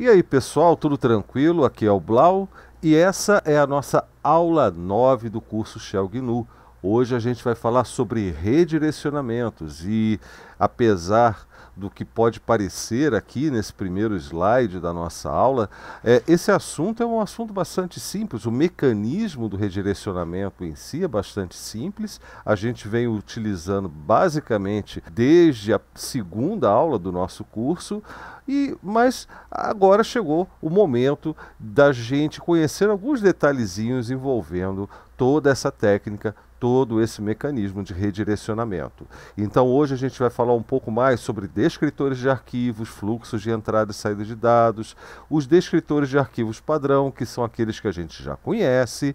E aí pessoal, tudo tranquilo? Aqui é o Blau e essa é a nossa aula 9 do curso Shell GNU. Hoje a gente vai falar sobre redirecionamentos e apesar do que pode parecer aqui nesse primeiro slide da nossa aula, é, esse assunto é um assunto bastante simples. O mecanismo do redirecionamento em si é bastante simples. A gente vem utilizando basicamente desde a segunda aula do nosso curso. E, mas agora chegou o momento da gente conhecer alguns detalhezinhos envolvendo toda essa técnica, todo esse mecanismo de redirecionamento. Então hoje a gente vai falar um pouco mais sobre descritores de arquivos, fluxos de entrada e saída de dados, os descritores de arquivos padrão, que são aqueles que a gente já conhece,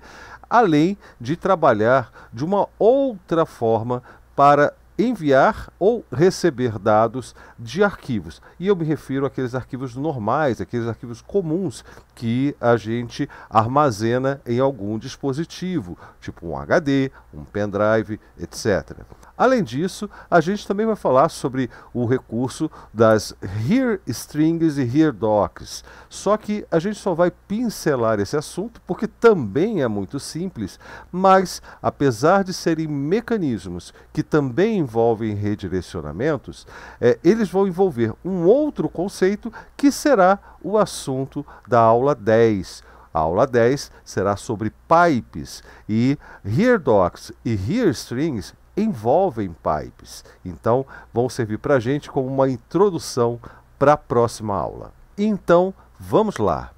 além de trabalhar de uma outra forma para enviar ou receber dados de arquivos. E eu me refiro àqueles arquivos normais, aqueles arquivos comuns que a gente armazena em algum dispositivo, tipo um HD, um pendrive, etc. Além disso, a gente também vai falar sobre o recurso das Here Strings e Here Docs. Só que a gente só vai pincelar esse assunto porque também é muito simples, mas apesar de serem mecanismos que também envolvem redirecionamentos, é, eles vão envolver um outro conceito que será o assunto da aula 10. A aula 10 será sobre pipes e heardocs e strings envolvem pipes. Então, vão servir para a gente como uma introdução para a próxima aula. Então, vamos lá.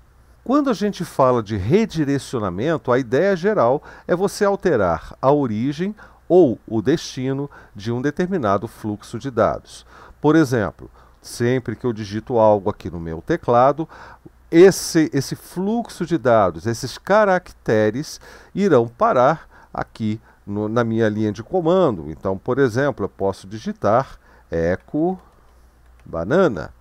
Quando a gente fala de redirecionamento, a ideia geral é você alterar a origem ou o destino de um determinado fluxo de dados. Por exemplo, sempre que eu digito algo aqui no meu teclado, esse, esse fluxo de dados, esses caracteres, irão parar aqui no, na minha linha de comando. Então, por exemplo, eu posso digitar eco banana,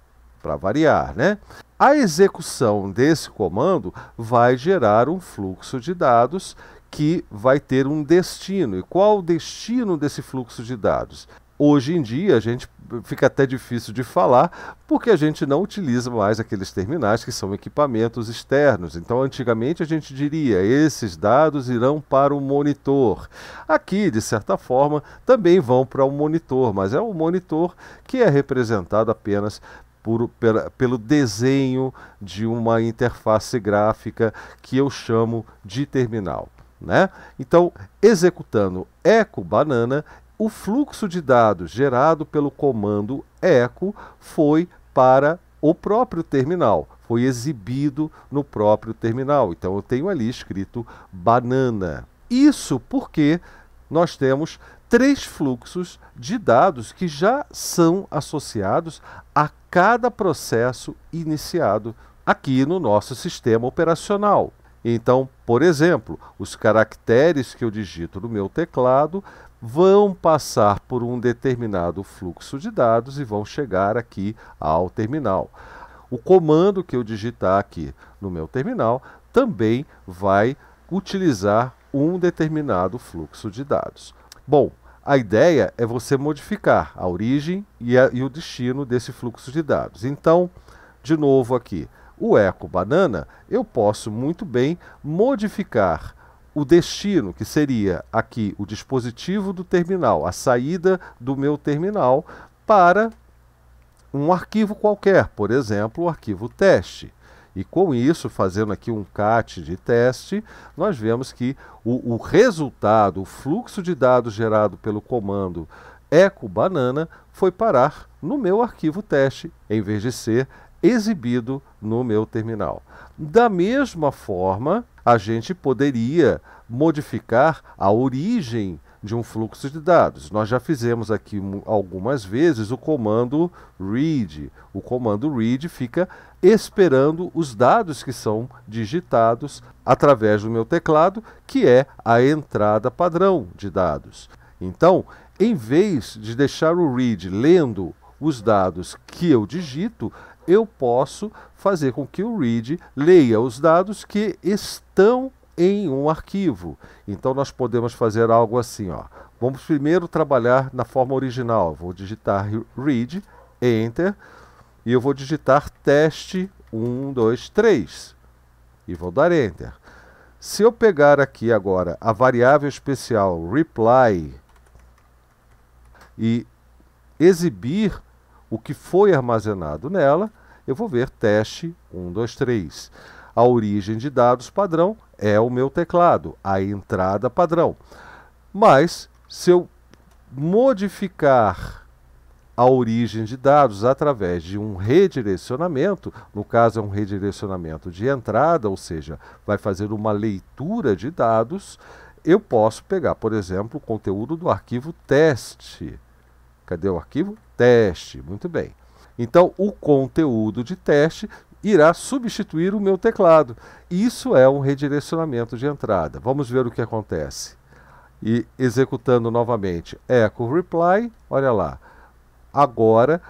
para variar, né? A execução desse comando vai gerar um fluxo de dados que vai ter um destino. E qual o destino desse fluxo de dados? Hoje em dia a gente fica até difícil de falar, porque a gente não utiliza mais aqueles terminais que são equipamentos externos. Então, antigamente a gente diria: esses dados irão para o monitor. Aqui, de certa forma, também vão para o monitor, mas é o monitor que é representado apenas por, pela, pelo desenho de uma interface gráfica que eu chamo de terminal. Né? Então, executando eco banana, o fluxo de dados gerado pelo comando eco foi para o próprio terminal, foi exibido no próprio terminal. Então, eu tenho ali escrito banana. Isso porque nós temos três fluxos de dados que já são associados a cada processo iniciado aqui no nosso sistema operacional. Então, por exemplo, os caracteres que eu digito no meu teclado vão passar por um determinado fluxo de dados e vão chegar aqui ao terminal. O comando que eu digitar aqui no meu terminal também vai utilizar um determinado fluxo de dados. Bom, a ideia é você modificar a origem e, a, e o destino desse fluxo de dados. Então, de novo aqui, o Eco Banana, eu posso muito bem modificar o destino, que seria aqui o dispositivo do terminal, a saída do meu terminal, para um arquivo qualquer, por exemplo, o arquivo teste. E com isso, fazendo aqui um cat de teste, nós vemos que o, o resultado, o fluxo de dados gerado pelo comando eco banana foi parar no meu arquivo teste, em vez de ser exibido no meu terminal. Da mesma forma, a gente poderia modificar a origem de um fluxo de dados. Nós já fizemos aqui algumas vezes o comando read. O comando read fica esperando os dados que são digitados através do meu teclado, que é a entrada padrão de dados. Então, em vez de deixar o read lendo os dados que eu digito, eu posso fazer com que o read leia os dados que estão em um arquivo. Então nós podemos fazer algo assim, ó. Vamos primeiro trabalhar na forma original. Vou digitar read, enter, e eu vou digitar teste 1 2 3 e vou dar enter. Se eu pegar aqui agora a variável especial reply e exibir o que foi armazenado nela, eu vou ver teste 1, 2, 3. A origem de dados padrão é o meu teclado, a entrada padrão. Mas se eu modificar a origem de dados através de um redirecionamento, no caso é um redirecionamento de entrada, ou seja, vai fazer uma leitura de dados, eu posso pegar, por exemplo, o conteúdo do arquivo teste. Cadê o arquivo? teste. Muito bem. Então, o conteúdo de teste irá substituir o meu teclado. Isso é um redirecionamento de entrada. Vamos ver o que acontece. E executando novamente echo reply, olha lá. Agora,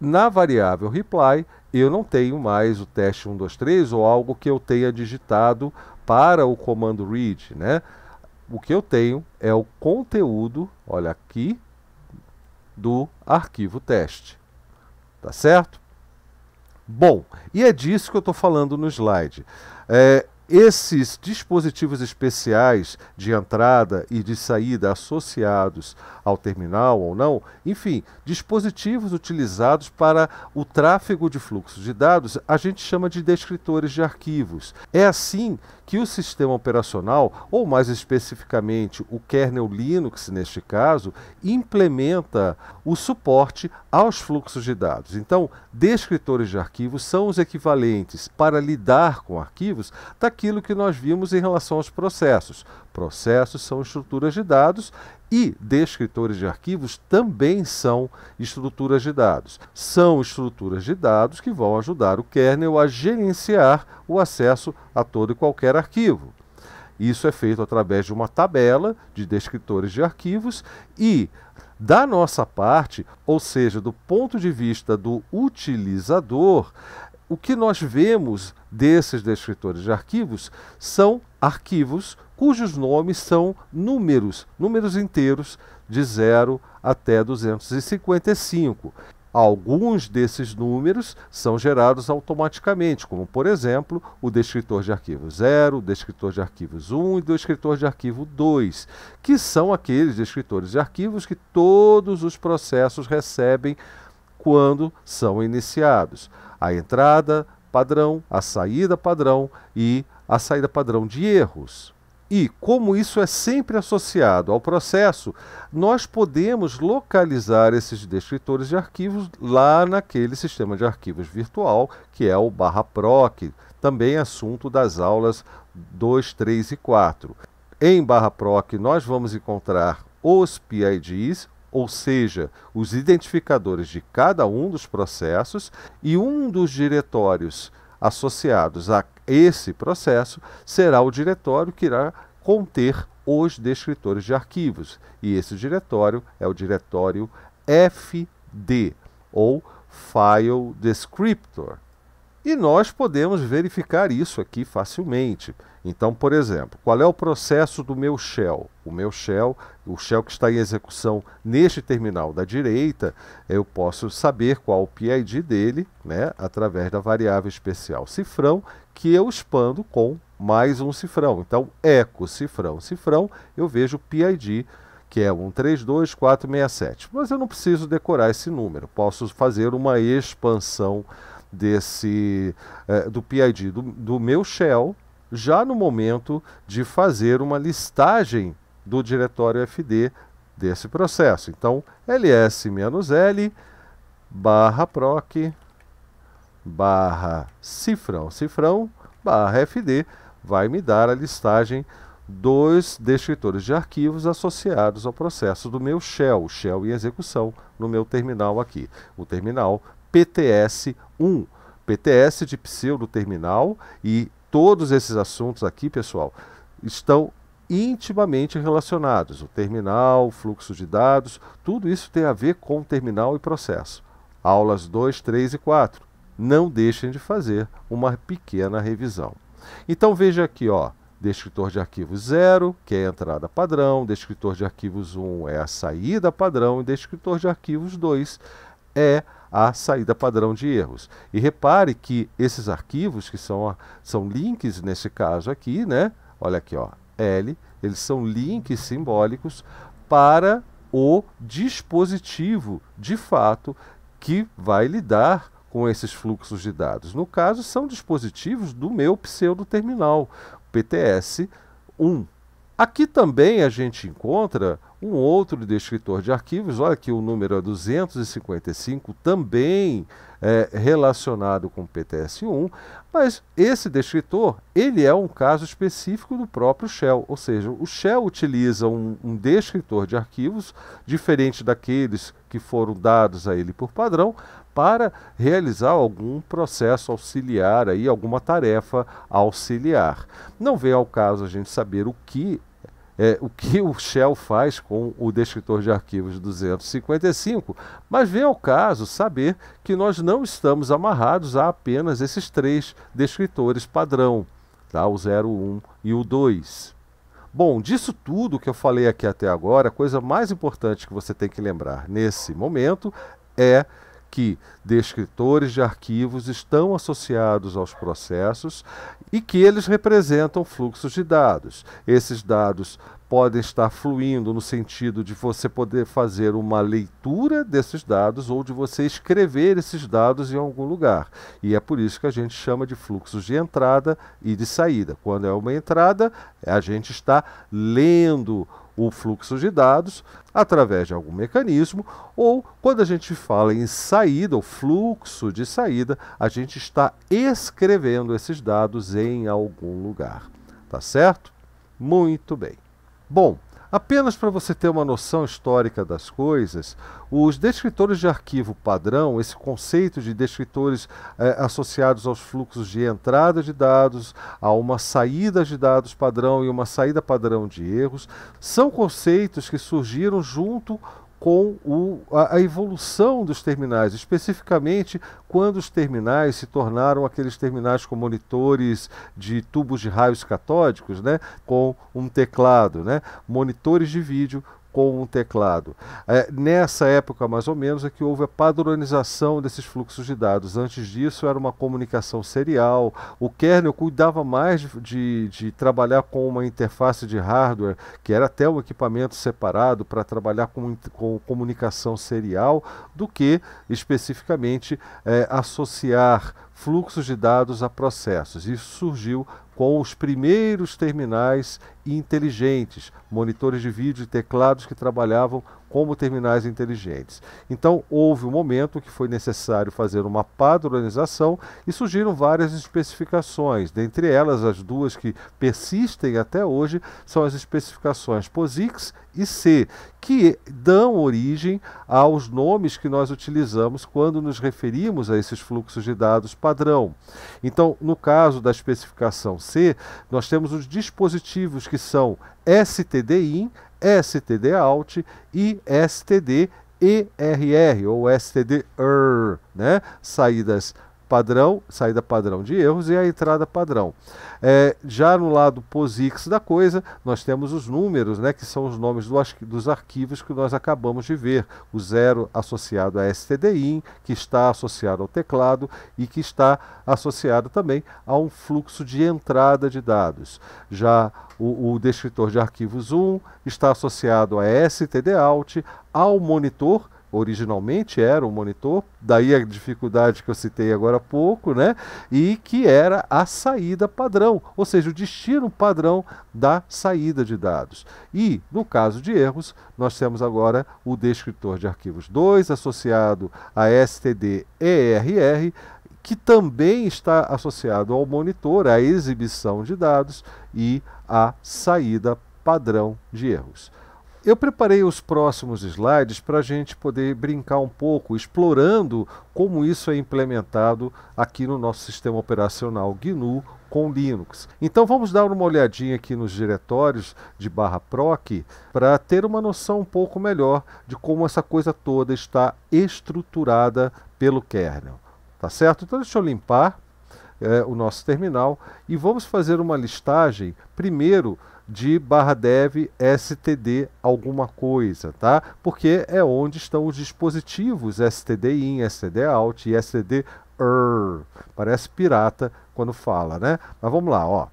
na variável reply, eu não tenho mais o teste 123 ou algo que eu tenha digitado para o comando read, né? O que eu tenho é o conteúdo, olha aqui, do arquivo teste. Tá certo? Bom, e é disso que eu estou falando no slide. É, esses dispositivos especiais de entrada e de saída associados ao terminal ou não, enfim, dispositivos utilizados para o tráfego de fluxo de dados, a gente chama de descritores de arquivos. É assim que o sistema operacional, ou mais especificamente o kernel Linux neste caso, implementa o suporte aos fluxos de dados. Então, descritores de arquivos são os equivalentes para lidar com arquivos daquilo que nós vimos em relação aos processos. Processos são estruturas de dados e descritores de arquivos também são estruturas de dados. São estruturas de dados que vão ajudar o kernel a gerenciar o acesso a todo e qualquer arquivo. Isso é feito através de uma tabela de descritores de arquivos e da nossa parte, ou seja, do ponto de vista do utilizador, o que nós vemos desses descritores de arquivos são arquivos cujos nomes são números, números inteiros de 0 até 255. Alguns desses números são gerados automaticamente, como por exemplo o descritor de arquivo 0, o descritor de arquivos 1 e o descritor de arquivo 2, que são aqueles descritores de arquivos que todos os processos recebem quando são iniciados. A entrada padrão, a saída padrão e a saída padrão de erros. E como isso é sempre associado ao processo, nós podemos localizar esses descritores de arquivos lá naquele sistema de arquivos virtual, que é o barra proc, também assunto das aulas 2, 3 e 4. Em barra proc nós vamos encontrar os PIDs, ou seja, os identificadores de cada um dos processos, e um dos diretórios associados a esse processo será o diretório que irá conter os descritores de arquivos. E esse diretório é o diretório FD, ou File Descriptor. E nós podemos verificar isso aqui facilmente. Então, por exemplo, qual é o processo do meu shell? O meu shell, o shell que está em execução neste terminal da direita, eu posso saber qual o PID dele, né, através da variável especial cifrão, que eu expando com mais um cifrão. Então, eco cifrão, cifrão, eu vejo o PID que é 132467. Mas eu não preciso decorar esse número, posso fazer uma expansão desse eh, do PID do, do meu shell já no momento de fazer uma listagem do diretório FD desse processo. Então, ls-l barra proc barra cifrão, cifrão barra fd vai me dar a listagem dos descritores de arquivos associados ao processo do meu shell, shell em execução no meu terminal aqui, o terminal PTS1. PTS de pseudo terminal e todos esses assuntos aqui, pessoal, estão intimamente relacionados. O terminal, o fluxo de dados, tudo isso tem a ver com terminal e processo. Aulas 2, 3 e 4. Não deixem de fazer uma pequena revisão. Então veja aqui, ó, descritor de arquivos 0, que é a entrada padrão, descritor de arquivos 1 um é a saída padrão e descritor de arquivos 2 é a saída padrão de erros. E repare que esses arquivos, que são, são links nesse caso aqui, né? Olha aqui, ó, L, eles são links simbólicos para o dispositivo, de fato, que vai lidar com esses fluxos de dados. No caso, são dispositivos do meu pseudo terminal, PTS 1. Aqui também a gente encontra um outro descritor de arquivos, olha que o número é 255, também é, relacionado com o PTS1, mas esse descritor ele é um caso específico do próprio Shell, ou seja, o Shell utiliza um, um descritor de arquivos diferente daqueles que foram dados a ele por padrão para realizar algum processo auxiliar aí, alguma tarefa auxiliar. Não vem ao caso a gente saber o que é, o que o Shell faz com o descritor de arquivos 255, mas vem ao caso saber que nós não estamos amarrados a apenas esses três descritores padrão, tá? o 01 e o 2. Bom, disso tudo que eu falei aqui até agora, a coisa mais importante que você tem que lembrar nesse momento é que descritores de arquivos estão associados aos processos e que eles representam fluxos de dados. Esses dados podem estar fluindo no sentido de você poder fazer uma leitura desses dados ou de você escrever esses dados em algum lugar. E é por isso que a gente chama de fluxos de entrada e de saída. Quando é uma entrada, a gente está lendo o fluxo de dados através de algum mecanismo, ou quando a gente fala em saída, o fluxo de saída, a gente está escrevendo esses dados em algum lugar. Tá certo? Muito bem. Bom, Apenas para você ter uma noção histórica das coisas, os descritores de arquivo padrão, esse conceito de descritores eh, associados aos fluxos de entrada de dados, a uma saída de dados padrão e uma saída padrão de erros, são conceitos que surgiram junto com o, a, a, evolução dos terminais, especificamente quando os terminais se tornaram aqueles terminais com monitores de tubos de raios catódicos, né, com um teclado, né, monitores de vídeo com um teclado. É, nessa época, mais ou menos, é que houve a padronização desses fluxos de dados. Antes disso, era uma comunicação serial. O kernel cuidava mais de, de, de trabalhar com uma interface de hardware, que era até um equipamento separado para trabalhar com, com comunicação serial, do que especificamente é, associar fluxos de dados a processos. Isso surgiu com os primeiros terminais inteligentes, monitores de vídeo e teclados que trabalhavam como terminais inteligentes. Então, houve um momento que foi necessário fazer uma padronização e surgiram várias especificações. Dentre elas, as duas que persistem até hoje são as especificações POSIX e C, que dão origem aos nomes que nós utilizamos quando nos referimos a esses fluxos de dados padrão. Então, no caso da especificação C, nós temos os dispositivos que são STDIN, STD Alt e STD ERR ou STD ER, né? Saídas padrão, saída padrão de erros e a entrada padrão. É, já no lado POSIX da coisa, nós temos os números, né, que são os nomes do, dos arquivos que nós acabamos de ver. O zero associado a STDIN, que está associado ao teclado e que está associado também a um fluxo de entrada de dados. Já o, o descritor de arquivos 1 está associado a STDOUT ao monitor originalmente era um monitor, daí a dificuldade que eu citei agora há pouco, né? E que era a saída padrão, ou seja, o destino padrão da saída de dados. E, no caso de erros, nós temos agora o descritor de arquivos 2 associado a STD-ERR, que também está associado ao monitor, à exibição de dados e à saída padrão de erros. Eu preparei os próximos slides para a gente poder brincar um pouco, explorando como isso é implementado aqui no nosso sistema operacional GNU com Linux. Então vamos dar uma olhadinha aqui nos diretórios de barra proc para ter uma noção um pouco melhor de como essa coisa toda está estruturada pelo kernel. Tá certo? Então deixa eu limpar é, o nosso terminal e vamos fazer uma listagem primeiro de barra dev std alguma coisa, tá? Porque é onde estão os dispositivos std in, std out e std er. Parece pirata quando fala, né? Mas vamos lá, ó.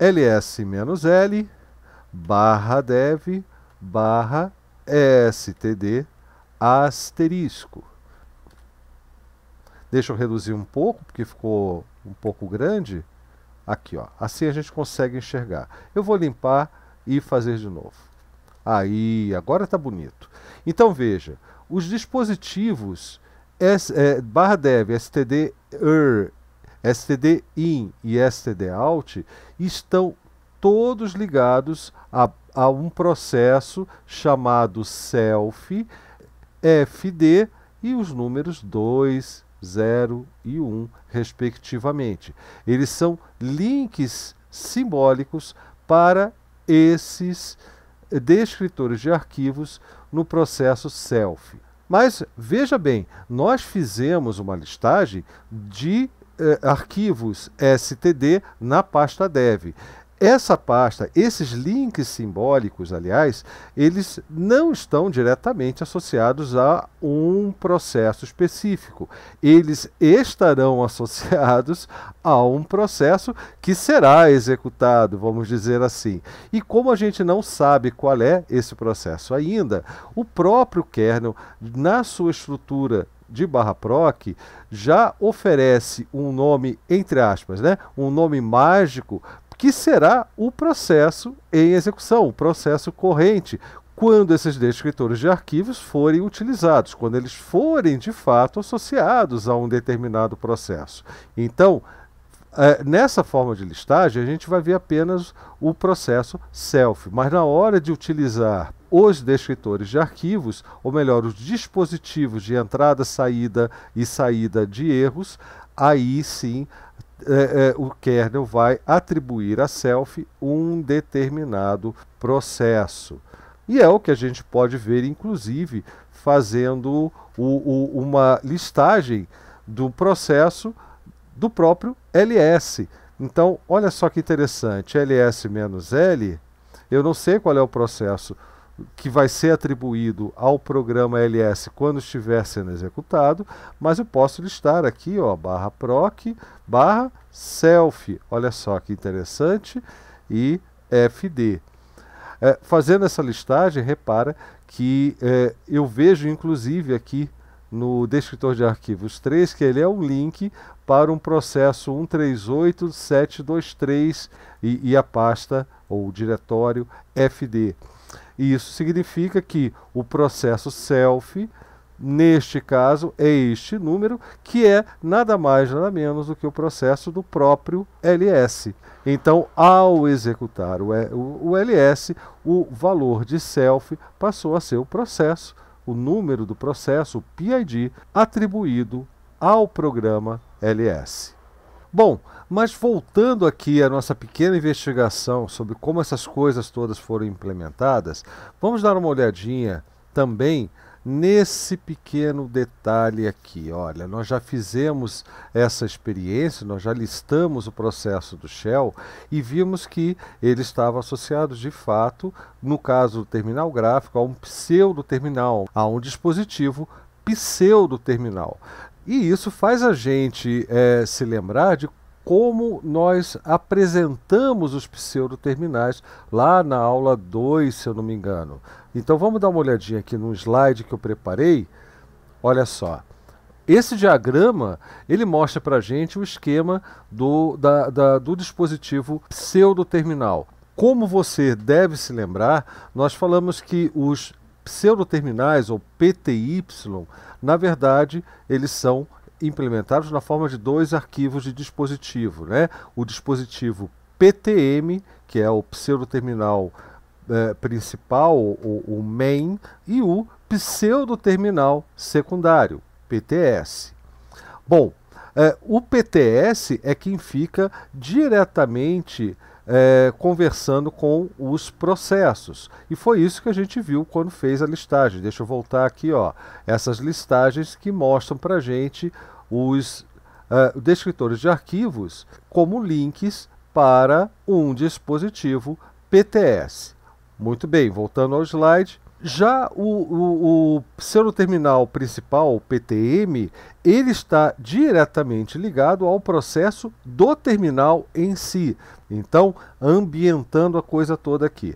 ls-l barra dev barra std asterisco. Deixa eu reduzir um pouco, porque ficou um pouco grande. Aqui, ó. Assim a gente consegue enxergar. Eu vou limpar e fazer de novo. Aí, agora está bonito. Então veja, os dispositivos S, é, barra dev, std er, std in e std out estão todos ligados a, a um processo chamado self fd e os números 2, 0 e 1, um, respectivamente. Eles são links simbólicos para esses eh, descritores de arquivos no processo self. Mas veja bem, nós fizemos uma listagem de eh, arquivos STD na pasta dev. Essa pasta, esses links simbólicos, aliás, eles não estão diretamente associados a um processo específico. Eles estarão associados a um processo que será executado, vamos dizer assim. E como a gente não sabe qual é esse processo ainda, o próprio kernel, na sua estrutura de barra proc já oferece um nome, entre aspas, né? um nome mágico que será o processo em execução, o processo corrente, quando esses descritores de arquivos forem utilizados, quando eles forem de fato associados a um determinado processo. Então, é, nessa forma de listagem, a gente vai ver apenas o processo self, mas na hora de utilizar os descritores de arquivos, ou melhor, os dispositivos de entrada, saída e saída de erros, aí sim é, é, o kernel vai atribuir a self um determinado processo. E é o que a gente pode ver, inclusive, fazendo o, o, uma listagem do processo do próprio ls. Então, olha só que interessante, ls-l, eu não sei qual é o processo que vai ser atribuído ao programa LS quando estiver sendo executado, mas eu posso listar aqui, ó, barra proc, barra self, olha só que interessante, e fd. É, fazendo essa listagem, repara que é, eu vejo inclusive aqui no descritor de arquivos 3 que ele é um link para um processo 138723 e, e a pasta ou diretório fd. E isso significa que o processo self, neste caso, é este número, que é nada mais, nada menos do que o processo do próprio LS. Então, ao executar o, o, o LS, o valor de self passou a ser o processo, o número do processo, o PID, atribuído ao programa LS. Bom, mas voltando aqui à nossa pequena investigação sobre como essas coisas todas foram implementadas, vamos dar uma olhadinha também nesse pequeno detalhe aqui. Olha, nós já fizemos essa experiência, nós já listamos o processo do Shell e vimos que ele estava associado de fato, no caso do terminal gráfico, a um pseudo terminal, a um dispositivo pseudo terminal. E isso faz a gente é, se lembrar de como nós apresentamos os pseudoterminais lá na aula 2, se eu não me engano. Então vamos dar uma olhadinha aqui no slide que eu preparei. Olha só. Esse diagrama ele mostra para a gente o esquema do, da, da, do dispositivo pseudoterminal. Como você deve se lembrar, nós falamos que os pseudoterminais ou PTY, na verdade, eles são implementados na forma de dois arquivos de dispositivo, né? O dispositivo PTM, que é o pseudoterminal eh, principal, o, o main, e o pseudoterminal secundário, PTS. Bom, eh, o PTS é quem fica diretamente é, conversando com os processos. E foi isso que a gente viu quando fez a listagem. Deixa eu voltar aqui, ó, essas listagens que mostram para a gente os uh, descritores de arquivos como links para um dispositivo PTS. Muito bem, voltando ao slide, já o, o, o pseudoterminal principal, o PTM, ele está diretamente ligado ao processo do terminal em si. Então, ambientando a coisa toda aqui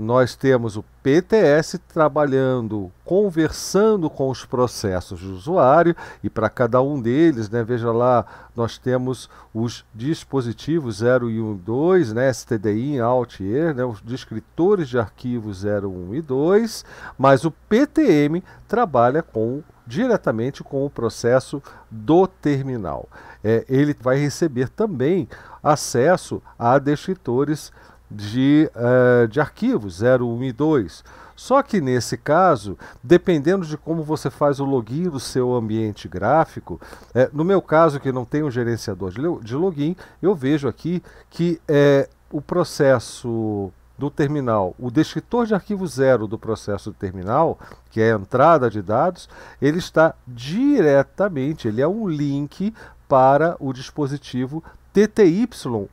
nós temos o PTS trabalhando, conversando com os processos do usuário e para cada um deles, né, veja lá, nós temos os dispositivos 0 e 1 e 2, né, STDI, Alt e ER, né, os descritores de arquivos 0, 1 e 2, mas o PTM trabalha com diretamente com o processo do terminal. É, ele vai receber também acesso a descritores de, uh, de arquivos 01 e 2. Só que nesse caso, dependendo de como você faz o login do seu ambiente gráfico, é, no meu caso que não tem um gerenciador de login, eu vejo aqui que é, o processo do terminal, o descritor de arquivo zero do processo do terminal, que é a entrada de dados, ele está diretamente, ele é um link para o dispositivo TTY,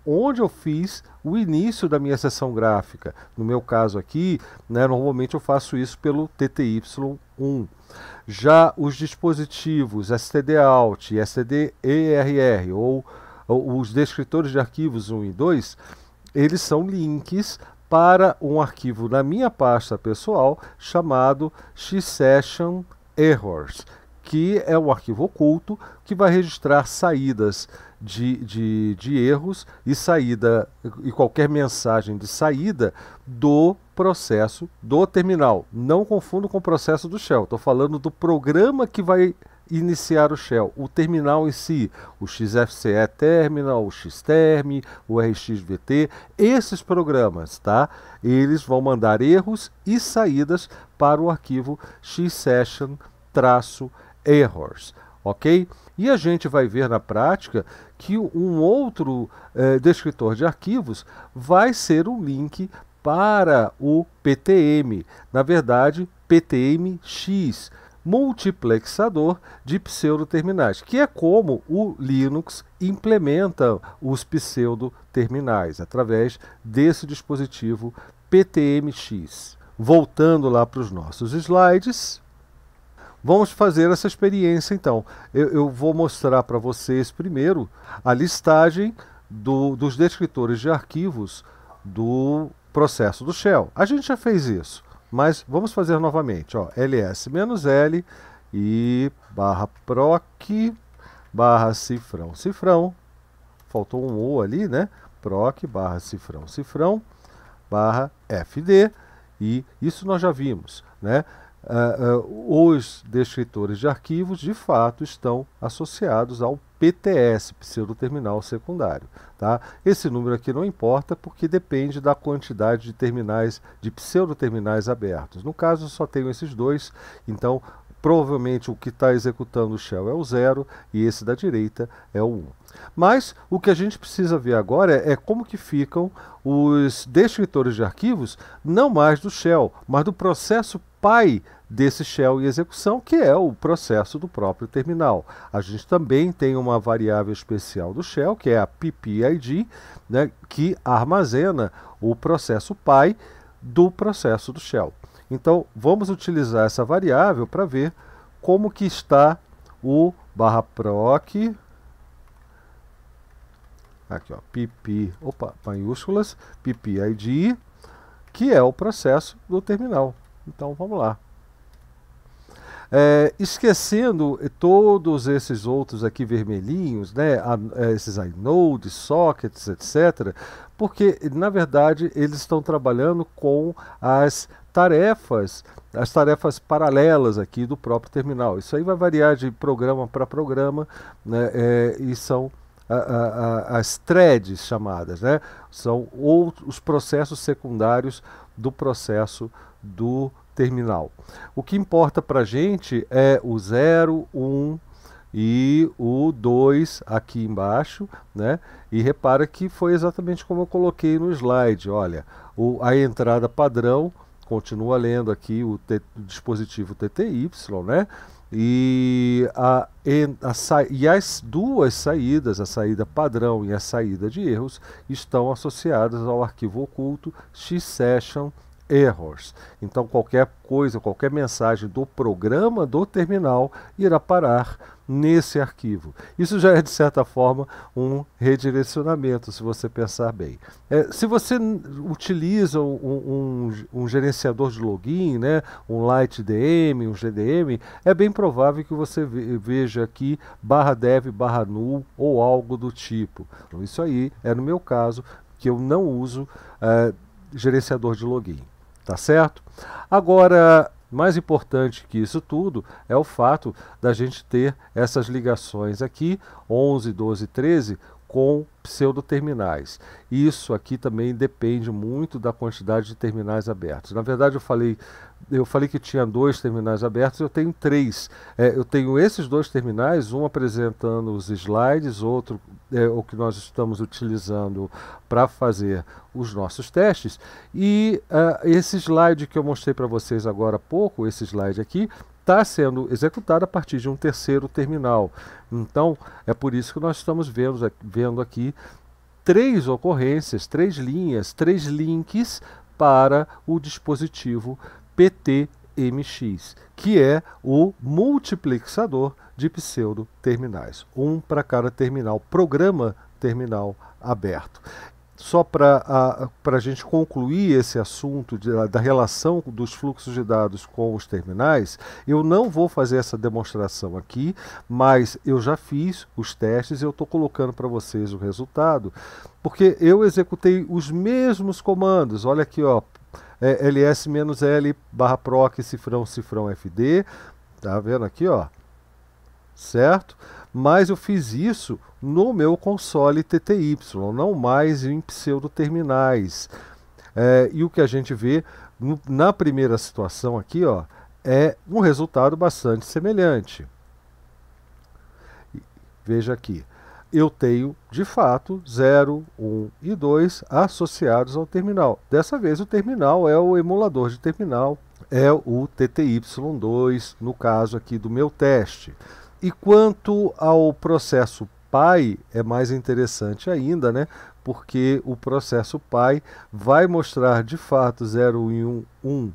onde eu fiz o início da minha sessão gráfica. No meu caso aqui, né, normalmente eu faço isso pelo TTY1. Já os dispositivos STDOUT e STDERR, ou, ou os descritores de arquivos 1 e 2, eles são links para um arquivo na minha pasta pessoal chamado xsession que é o arquivo oculto que vai registrar saídas de, de, de erros e saída e qualquer mensagem de saída do processo do terminal. Não confundo com o processo do shell. Estou falando do programa que vai iniciar o shell, o terminal em si, o XFCE terminal, o Xterm, o RxVT, esses programas, tá? Eles vão mandar erros e saídas para o arquivo xsession traço errors, ok? E a gente vai ver na prática que um outro eh, descritor de arquivos vai ser o link para o PTM, na verdade PTMX, multiplexador de pseudoterminais, que é como o Linux implementa os pseudoterminais através desse dispositivo PTMX. Voltando lá para os nossos slides, Vamos fazer essa experiência então. Eu, eu vou mostrar para vocês primeiro a listagem do, dos descritores de arquivos do processo do Shell. A gente já fez isso, mas vamos fazer novamente. Ó, ls-l e barra proc barra cifrão cifrão. Faltou um O ali, né? Proc barra cifrão cifrão barra fd. E isso nós já vimos, né? uh, uh, os descritores de arquivos de fato estão associados ao PTS, pseudoterminal secundário. Tá? Esse número aqui não importa porque depende da quantidade de terminais, de pseudoterminais abertos. No caso, eu só tenho esses dois, então provavelmente o que está executando o shell é o zero e esse da direita é o 1. Um. Mas o que a gente precisa ver agora é, é, como que ficam os descritores de arquivos, não mais do shell, mas do processo pai desse shell em execução, que é o processo do próprio terminal. A gente também tem uma variável especial do shell, que é a PPID, né, que armazena o processo pai do processo do shell. Então, vamos utilizar essa variável para ver como que está o barra proc aqui ó, pp, opa, maiúsculas, ppid, que é o processo do terminal. Então vamos lá. É, esquecendo todos esses outros aqui vermelhinhos, né, a, a, é, esses inodes, sockets, etc., porque na verdade eles estão trabalhando com as tarefas, as tarefas paralelas aqui do próprio terminal. Isso aí vai variar de programa para programa né, é, e são a, a, as threads chamadas, né, são outros, os processos secundários do processo do terminal. O que importa para a gente é o 0, 1 um, e o 2 aqui embaixo, né? E repara que foi exatamente como eu coloquei no slide, olha, o, a entrada padrão continua lendo aqui o, t, o dispositivo TTY, né? E, a, a, a, e as duas saídas, a saída padrão e a saída de erros, estão associadas ao arquivo oculto xsession.com errors. Então qualquer coisa, qualquer mensagem do programa do terminal irá parar nesse arquivo. Isso já é de certa forma um redirecionamento, se você pensar bem. É, se você utiliza um, um, um, gerenciador de login, né, um LightDM, um GDM, é bem provável que você veja aqui barra dev barra null ou algo do tipo. Então, isso aí é no meu caso que eu não uso eh, gerenciador de login tá certo? Agora, mais importante que isso tudo é o fato da gente ter essas ligações aqui, 11, 12, 13, com pseudoterminais. Isso aqui também depende muito da quantidade de terminais abertos. Na verdade, eu falei eu falei que tinha dois terminais abertos, eu tenho três. É, eu tenho esses dois terminais, um apresentando os slides, outro é o que nós estamos utilizando para fazer os nossos testes. E uh, esse slide que eu mostrei para vocês agora há pouco, esse slide aqui, está sendo executado a partir de um terceiro terminal. Então, é por isso que nós estamos vendo, vendo aqui três ocorrências, três linhas, três links para o dispositivo PTMX, que é o multiplexador de pseudo-terminais, um para cada terminal, programa terminal aberto. Só para a pra gente concluir esse assunto de, da relação dos fluxos de dados com os terminais, eu não vou fazer essa demonstração aqui, mas eu já fiz os testes e eu estou colocando para vocês o resultado, porque eu executei os mesmos comandos. Olha aqui, ó, é, ls-l barra proc cifrão cifrão fd, tá vendo aqui, ó, certo? Mas eu fiz isso no meu console TTY, não mais em pseudo terminais. É, e o que a gente vê na primeira situação aqui, ó, é um resultado bastante semelhante. Veja aqui eu tenho, de fato, 0, 1 e 2 associados ao terminal. Dessa vez, o terminal é o emulador de terminal, é o TTY2, no caso aqui do meu teste. E quanto ao processo pai, é mais interessante ainda, né? Porque o processo pai vai mostrar, de fato, 0, 1, 1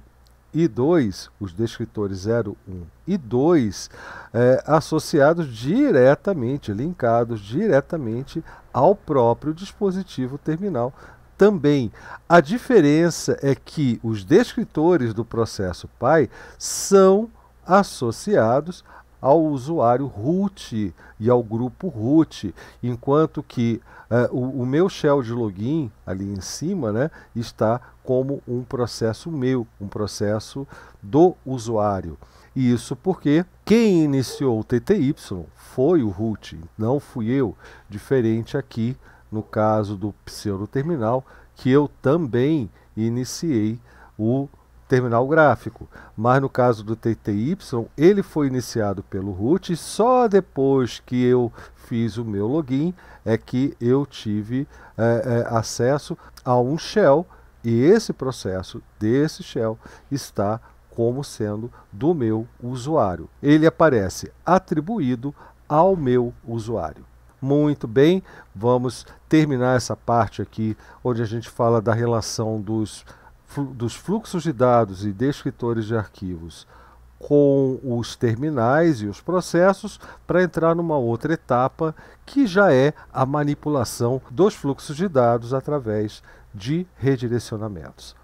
e 2, os descritores 0, 1 e 2, é, associados diretamente, linkados diretamente ao próprio dispositivo terminal também. A diferença é que os descritores do processo pai são associados ao usuário root e ao grupo root, enquanto que Uh, o, o, meu shell de login ali em cima né, está como um processo meu, um processo do usuário. E isso porque quem iniciou o TTY foi o root, não fui eu. Diferente aqui no caso do pseudo terminal, que eu também iniciei o terminal gráfico. Mas no caso do TTY, ele foi iniciado pelo root e só depois que eu fiz o meu login é que eu tive é, é, acesso a um shell e esse processo desse shell está como sendo do meu usuário. Ele aparece atribuído ao meu usuário. Muito bem, vamos terminar essa parte aqui onde a gente fala da relação dos dos fluxos de dados e descritores de arquivos com os terminais e os processos para entrar numa outra etapa que já é a manipulação dos fluxos de dados através de redirecionamentos.